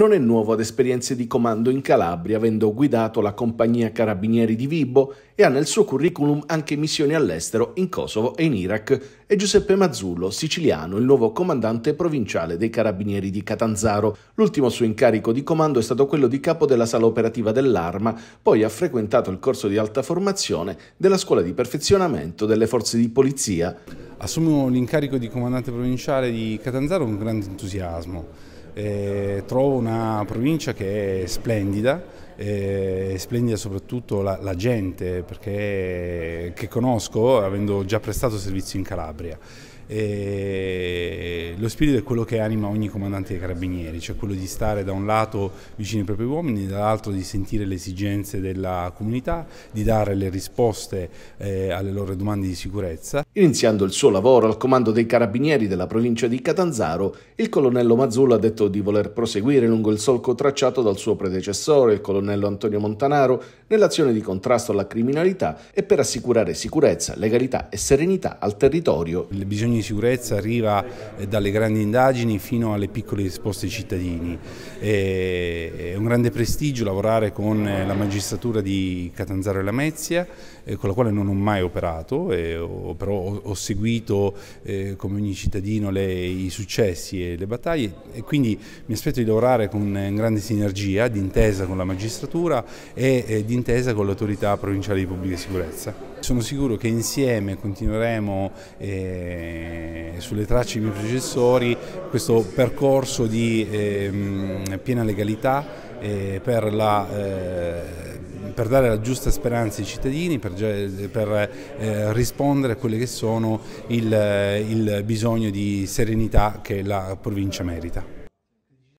non è nuovo ad esperienze di comando in Calabria, avendo guidato la compagnia Carabinieri di Vibo e ha nel suo curriculum anche missioni all'estero in Kosovo e in Iraq. E Giuseppe Mazzullo, siciliano, il nuovo comandante provinciale dei Carabinieri di Catanzaro. L'ultimo suo incarico di comando è stato quello di capo della sala operativa dell'Arma, poi ha frequentato il corso di alta formazione della scuola di perfezionamento delle forze di polizia. Assumo l'incarico di comandante provinciale di Catanzaro con grande entusiasmo eh, trovo una provincia che è splendida, eh, splendida soprattutto la, la gente perché, eh, che conosco avendo già prestato servizio in Calabria. Eh, lo spirito è quello che anima ogni comandante dei carabinieri, cioè quello di stare da un lato vicino ai propri uomini, dall'altro di sentire le esigenze della comunità, di dare le risposte eh, alle loro domande di sicurezza. Iniziando il suo lavoro al comando dei carabinieri della provincia di Catanzaro, il colonnello Mazzulla ha detto di voler proseguire lungo il solco tracciato dal suo predecessore, il colonnello Antonio Montanaro, nell'azione di contrasto alla criminalità e per assicurare sicurezza, legalità e serenità al territorio. Il bisogno di sicurezza arriva eh, dalle dalle grandi indagini fino alle piccole risposte ai cittadini. È un grande prestigio lavorare con eh, la magistratura di Catanzaro e Lamezia, eh, con la quale non ho mai operato, però ho seguito eh, come ogni cittadino i successi e le battaglie e quindi mi aspetto di lavorare con grande sinergia, d'intesa con la magistratura e d'intesa con l'autorità provinciale di pubblica sicurezza. Sono sicuro che insieme continueremo sulle tracce di mio predecessore assessori questo percorso di eh, piena legalità eh, per la eh, per dare la giusta speranza ai cittadini, per, per eh, rispondere a quelli che sono il, il bisogno di serenità che la provincia merita.